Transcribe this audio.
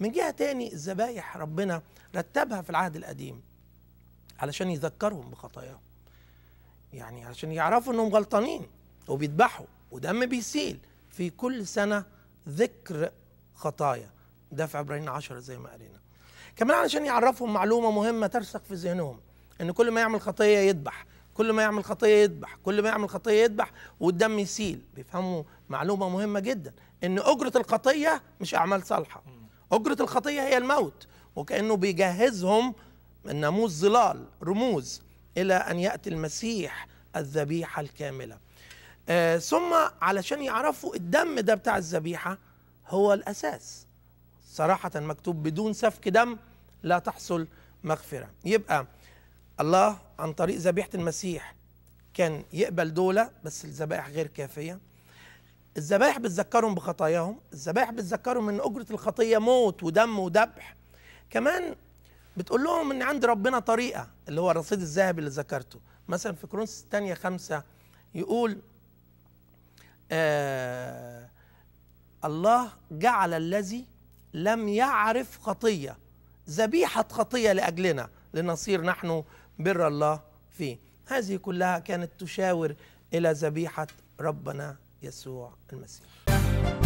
من جهة تاني الذبايح ربنا رتبها في العهد القديم علشان يذكرهم بخطاياهم يعني علشان يعرفوا انهم غلطانين وبيذبحوا ودم بيسيل في كل سنة ذكر خطايا ده في عبرانيين 10 زي ما قرينا كمان علشان يعرفهم معلومة مهمة ترسخ في ذهنهم ان كل ما يعمل خطية يذبح كل ما يعمل خطية يذبح كل ما يعمل خطية يذبح والدم يسيل بيفهموا معلومة مهمة جدا ان أجرة الخطية مش أعمال صالحة أجرة الخطية هي الموت وكأنه بيجهزهم من ناموس ظلال رموز إلى أن يأتي المسيح الذبيحة الكاملة آه ثم علشان يعرفوا الدم ده بتاع الذبيحة هو الأساس صراحة مكتوب بدون سفك دم لا تحصل مغفرة يبقى الله عن طريق ذبيحة المسيح كان يقبل دولة بس الذبائح غير كافية الذبائح بتذكرهم بخطاياهم الذبائح بتذكرهم ان اجره الخطيه موت ودم وذبح كمان بتقول لهم ان عند ربنا طريقه اللي هو الرصيد الذهبي اللي ذكرته مثلا في كرونس الثانيه خمسة يقول آه الله جعل الذي لم يعرف خطيه ذبيحه خطيه لاجلنا لنصير نحن بر الله فيه هذه كلها كانت تشاور الى ذبيحه ربنا يسوع المسيح